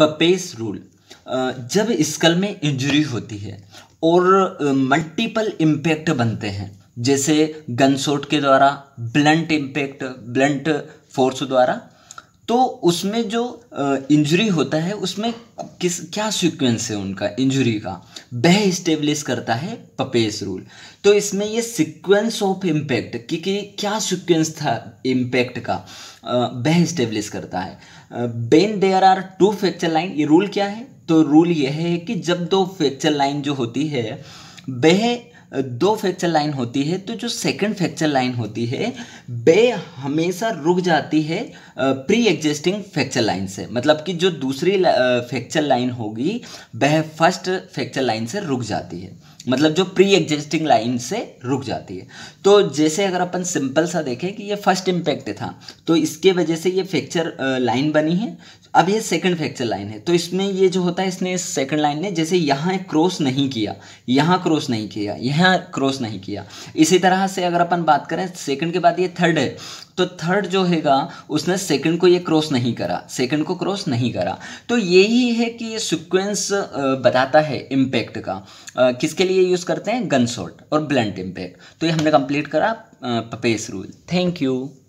पपेस rule जब skull में injury होती है और मल्टीपल इम्पैक्ट बनते हैं जैसे गन के द्वारा ब्लंट इम्पैक्ट ब्लंट फोर्स द्वारा तो उसमें जो इंजरी होता है उसमें किस क्या सीक्वेंस है उनका इंजरी का बह इस्टेब्लिश करता है पपेस रूल तो इसमें ये सीक्वेंस ऑफ इम्पैक्ट कि, क्या सीक्वेंस था इम्पैक्ट का वह इस्टेब्लिश करता है when there are two fracture line ये रूल क्या है तो रूल यह है कि जब दो फ्रैक्चर लाइन जो होती है बह दो फ्रैक्चर लाइन होती है तो जो सेकंड फ्रैक्चर लाइन होती है वे हमेशा रुक जाती है प्री एग्जिस्टिंग फ्रैक्चर लाइन से मतलब कि जो दूसरी फ्रैक्चर लाइन होगी वह फर्स्ट फ्रैक्चर लाइन से रुक जाती है मतलब जो प्री एग्जिस्टिंग लाइन से रुक जाती है तो जैसे अगर अपन सिंपल सा देखें कि ये फर्स्ट इम्पैक्ट था तो इसके वजह से ये फ्रैक्चर लाइन बनी है अब ये सेकंड फ्रैक्चर लाइन है तो इसमें ये जो होता है इसने सेकंड लाइन ने जैसे यहाँ क्रॉस नहीं किया यहाँ क्रॉस नहीं किया यह यहाँ क्रॉस नहीं किया इसी तरह से अगर अपन बात करें सेकंड के बाद ये थर्ड है तो थर्ड जो हैगा उसने सेकंड को ये क्रॉस नहीं करा सेकंड को क्रॉस नहीं करा तो यही है कि ये सिक्वेंस बताता है इम्पैक्ट का किसके लिए यूज़ करते हैं गन शॉट और ब्लंट इम्पैक्ट तो ये हमने कंप्लीट करा पपेस रूल थैंक यू